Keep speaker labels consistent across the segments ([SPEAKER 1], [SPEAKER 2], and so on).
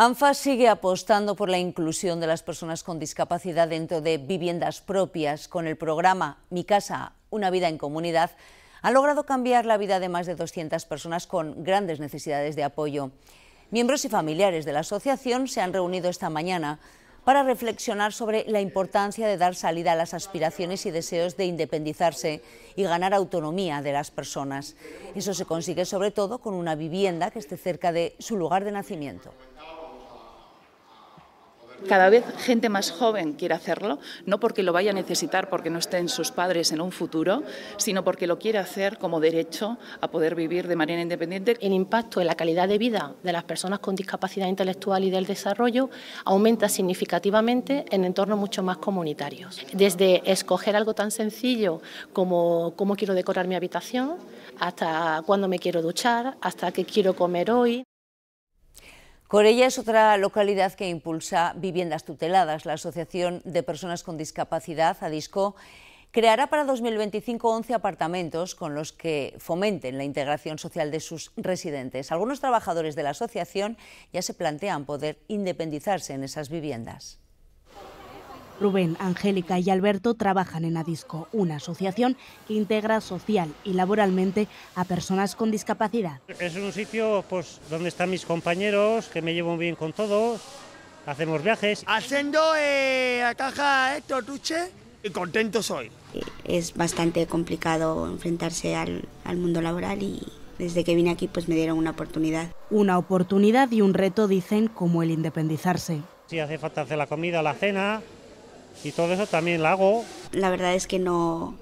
[SPEAKER 1] ANFA sigue apostando por la inclusión de las personas con discapacidad dentro de viviendas propias. Con el programa Mi Casa, una vida en comunidad, han logrado cambiar la vida de más de 200 personas con grandes necesidades de apoyo. Miembros y familiares de la asociación se han reunido esta mañana para reflexionar sobre la importancia de dar salida a las aspiraciones y deseos de independizarse y ganar autonomía de las personas. Eso se consigue sobre todo con una vivienda que esté cerca de su lugar de nacimiento cada vez gente más joven quiere hacerlo, no porque lo vaya a necesitar porque no estén sus padres en un futuro, sino porque lo quiere hacer como derecho a poder vivir de manera independiente. El impacto en la calidad de vida de las personas con
[SPEAKER 2] discapacidad intelectual y del desarrollo aumenta significativamente en entornos mucho más comunitarios. Desde escoger algo tan sencillo como cómo quiero decorar mi habitación,
[SPEAKER 1] hasta cuándo me quiero duchar, hasta qué quiero comer hoy. Corella es otra localidad que impulsa viviendas tuteladas. La Asociación de Personas con Discapacidad, ADISCO, creará para 2025 11 apartamentos con los que fomenten la integración social de sus residentes. Algunos trabajadores de la asociación ya se plantean poder independizarse en esas viviendas.
[SPEAKER 2] Rubén, Angélica y Alberto trabajan en Adisco, una asociación que integra social y laboralmente a personas con discapacidad.
[SPEAKER 1] Es un sitio pues, donde están mis compañeros,
[SPEAKER 3] que me llevo bien con todos, hacemos viajes. Haciendo eh, a caja de y contento soy.
[SPEAKER 2] Es bastante complicado enfrentarse al, al mundo laboral y, desde que vine aquí pues me dieron una oportunidad. Una oportunidad y un reto dicen como el independizarse.
[SPEAKER 3] Si hace falta hacer la comida, la cena, y todo eso también lo hago. La verdad es que no,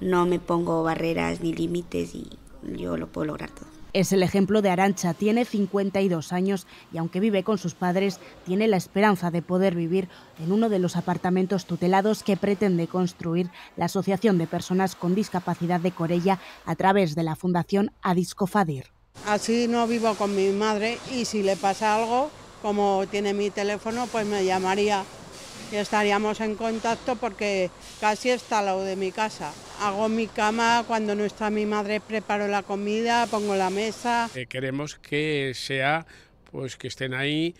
[SPEAKER 2] no me pongo barreras
[SPEAKER 3] ni límites
[SPEAKER 2] y yo lo puedo lograr todo. Es el ejemplo de Arancha, tiene 52 años y aunque vive con sus padres, tiene la esperanza de poder vivir en uno de los apartamentos tutelados que pretende construir la Asociación de Personas con Discapacidad de Corella a través de la Fundación Adiscofadir.
[SPEAKER 1] Así no vivo con mi madre y si le pasa algo, como tiene mi teléfono, pues me llamaría y estaríamos en contacto porque casi está al lado de mi casa. Hago mi cama, cuando no está mi madre preparo la comida, pongo la mesa.
[SPEAKER 3] Eh, queremos que sea, pues que estén ahí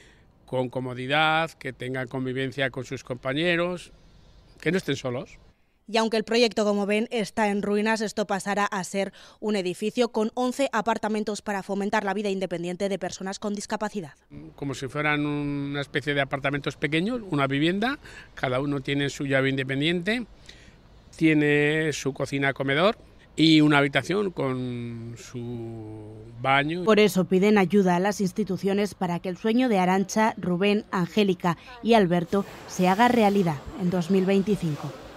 [SPEAKER 3] con comodidad, que tengan convivencia con sus compañeros, que no estén solos
[SPEAKER 2] y aunque el proyecto, como ven, está en ruinas, esto pasará a ser un edificio con 11 apartamentos para fomentar la vida independiente de personas con discapacidad.
[SPEAKER 3] Como si fueran una especie de apartamentos pequeños, una vivienda, cada uno tiene su llave independiente, tiene su cocina-comedor, y una habitación con su baño. Por
[SPEAKER 2] eso piden ayuda a las instituciones para que el sueño de Arancha, Rubén, Angélica y Alberto se haga realidad en 2025.